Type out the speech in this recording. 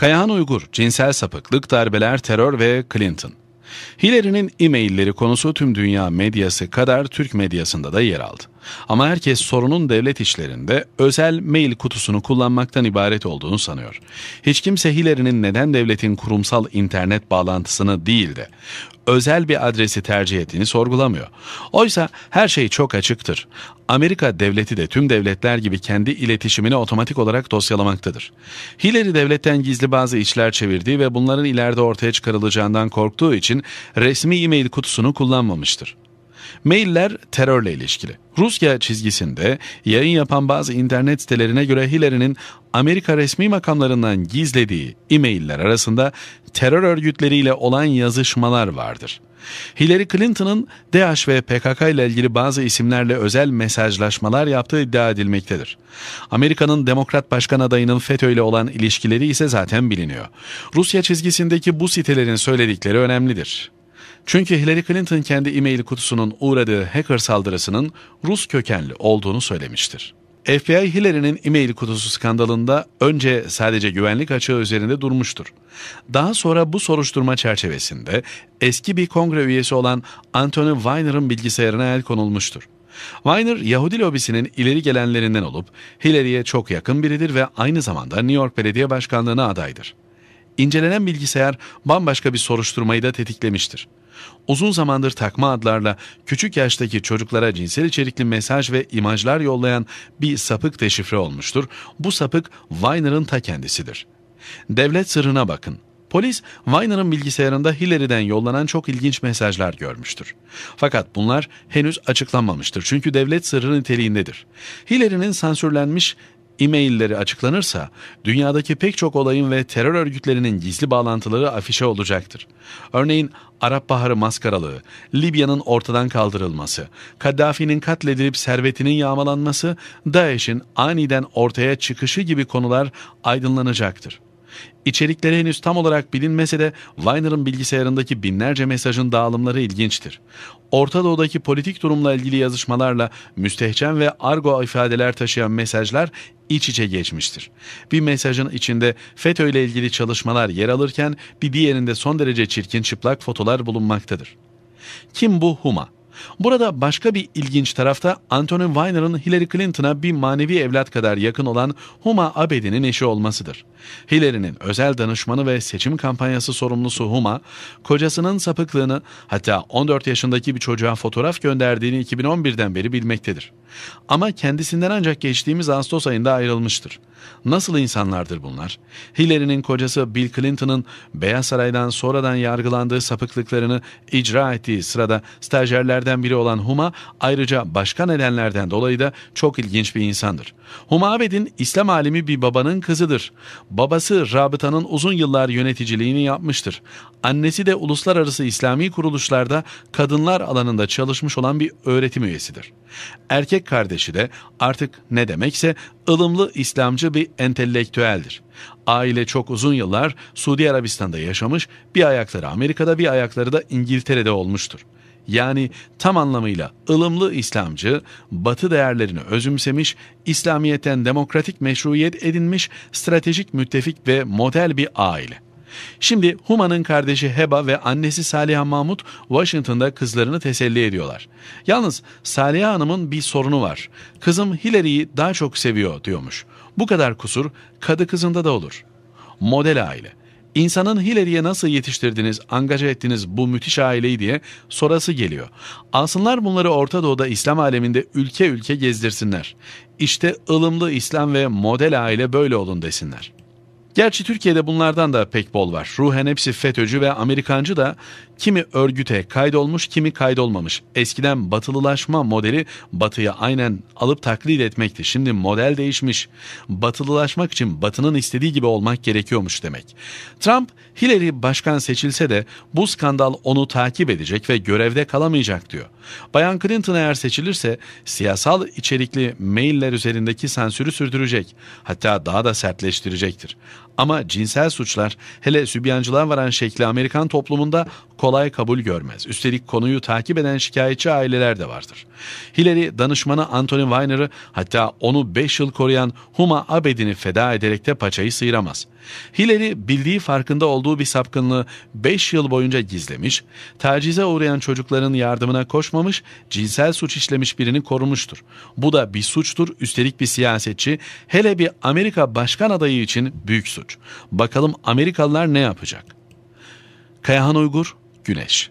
Kayahan Uygur, cinsel sapıklık, darbeler, terör ve Clinton. Hillary'nin e-mailleri konusu tüm dünya medyası kadar Türk medyasında da yer aldı. Ama herkes sorunun devlet işlerinde özel mail kutusunu kullanmaktan ibaret olduğunu sanıyor. Hiç kimse Hillary'nin neden devletin kurumsal internet bağlantısını değil de özel bir adresi tercih ettiğini sorgulamıyor. Oysa her şey çok açıktır. Amerika devleti de tüm devletler gibi kendi iletişimini otomatik olarak dosyalamaktadır. Hillary devletten gizli bazı işler çevirdiği ve bunların ileride ortaya çıkarılacağından korktuğu için resmi e-mail kutusunu kullanmamıştır. Mailler terörle ilişkili. Rusya çizgisinde yayın yapan bazı internet sitelerine göre Hillary'nin Amerika resmi makamlarından gizlediği e-mailler arasında terör örgütleriyle olan yazışmalar vardır. Hillary Clinton'ın DAEŞ ve PKK ile ilgili bazı isimlerle özel mesajlaşmalar yaptığı iddia edilmektedir. Amerika'nın Demokrat Başkan adayının FETÖ ile olan ilişkileri ise zaten biliniyor. Rusya çizgisindeki bu sitelerin söyledikleri önemlidir. Çünkü Hillary Clinton kendi e-mail kutusunun uğradığı hacker saldırısının Rus kökenli olduğunu söylemiştir. FBI Hillary'nin e-mail kutusu skandalında önce sadece güvenlik açığı üzerinde durmuştur. Daha sonra bu soruşturma çerçevesinde eski bir kongre üyesi olan Anthony Weiner'ın bilgisayarına el konulmuştur. Weiner, Yahudi lobisinin ileri gelenlerinden olup Hillary'ye çok yakın biridir ve aynı zamanda New York Belediye Başkanlığı'na adaydır. İncelenen bilgisayar bambaşka bir soruşturmayı da tetiklemiştir. Uzun zamandır takma adlarla küçük yaştaki çocuklara cinsel içerikli mesaj ve imajlar yollayan bir sapık deşifre olmuştur. Bu sapık Weiner'ın ta kendisidir. Devlet sırrına bakın. Polis Weiner'ın bilgisayarında Hillary'den yollanan çok ilginç mesajlar görmüştür. Fakat bunlar henüz açıklanmamıştır çünkü devlet sırrı niteliğindedir. Hillary'nin sansürlenmiş e-mailleri açıklanırsa dünyadaki pek çok olayın ve terör örgütlerinin gizli bağlantıları afişe olacaktır. Örneğin Arap Baharı maskaralığı, Libya'nın ortadan kaldırılması, Kaddafi'nin katledilip servetinin yağmalanması, DAEŞ'in aniden ortaya çıkışı gibi konular aydınlanacaktır. İçerikleri henüz tam olarak bilinmese de Weiner'ın bilgisayarındaki binlerce mesajın dağılımları ilginçtir. Orta Doğu'daki politik durumla ilgili yazışmalarla müstehcen ve argo ifadeler taşıyan mesajlar iç içe geçmiştir. Bir mesajın içinde FETÖ ile ilgili çalışmalar yer alırken bir diğerinde son derece çirkin çıplak fotolar bulunmaktadır. Kim bu Huma? Burada başka bir ilginç tarafta Anthony Weiner'ın Hillary Clinton'a bir manevi evlat kadar yakın olan Huma Abedi'nin eşi olmasıdır. Hillary'nin özel danışmanı ve seçim kampanyası sorumlusu Huma, kocasının sapıklığını hatta 14 yaşındaki bir çocuğa fotoğraf gönderdiğini 2011'den beri bilmektedir. Ama kendisinden ancak geçtiğimiz Ağustos ayında ayrılmıştır. Nasıl insanlardır bunlar? Hillary'nin kocası Bill Clinton'ın Beyaz Saray'dan sonradan yargılandığı sapıklıklarını icra ettiği sırada stajyerlerden biri olan Huma ayrıca başka nedenlerden dolayı da çok ilginç bir insandır. Huma Abed'in İslam alimi bir babanın kızıdır. Babası rabıtanın uzun yıllar yöneticiliğini yapmıştır. Annesi de uluslararası İslami kuruluşlarda kadınlar alanında çalışmış olan bir öğretim üyesidir. Erkek erkek kardeşi de artık ne demekse ılımlı İslamcı bir entelektüeldir. Aile çok uzun yıllar Suudi Arabistan'da yaşamış, bir ayakları Amerika'da bir ayakları da İngiltere'de olmuştur. Yani tam anlamıyla ılımlı İslamcı, batı değerlerini özümsemiş, İslamiyet'ten demokratik meşruiyet edinmiş, stratejik müttefik ve model bir aile. Şimdi Huma'nın kardeşi Heba ve annesi Saliha Mahmut Washington'da kızlarını teselli ediyorlar. Yalnız Saliha Hanım'ın bir sorunu var. Kızım Hillary'yi daha çok seviyor diyormuş. Bu kadar kusur kadı kızında da olur. Model aile. İnsanın Hillary'ye nasıl yetiştirdiniz, angaja ettiniz bu müthiş aileyi diye sorası geliyor. Alsınlar bunları Orta Doğu'da İslam aleminde ülke ülke gezdirsinler. İşte ılımlı İslam ve model aile böyle olun desinler. Gerçi Türkiye'de bunlardan da pek bol var. Ruhen hepsi FETÖ'cü ve Amerikancı da kimi örgüte kaydolmuş kimi kaydolmamış. Eskiden batılılaşma modeli Batı'ya aynen alıp taklit etmekti. Şimdi model değişmiş. Batılılaşmak için batının istediği gibi olmak gerekiyormuş demek. Trump Hillary başkan seçilse de bu skandal onu takip edecek ve görevde kalamayacak diyor. Bayan Clinton eğer seçilirse siyasal içerikli mailler üzerindeki sansürü sürdürecek. Hatta daha da sertleştirecektir. Ama cinsel suçlar hele sübyancılığa varan şekli Amerikan toplumunda kolay kabul görmez. Üstelik konuyu takip eden şikayetçi aileler de vardır. Hillary danışmanı Anthony Weiner'ı hatta onu 5 yıl koruyan Huma Abedin'i feda ederek de paçayı sıyıramaz. Hillary bildiği farkında olduğu bir sapkınlığı 5 yıl boyunca gizlemiş, tacize uğrayan çocukların yardımına koşmamış, cinsel suç işlemiş birini korumuştur. Bu da bir suçtur, üstelik bir siyasetçi, hele bir Amerika başkan adayı için büyük suç. Bakalım Amerikalılar ne yapacak? Kayahan Uygur, Güneş.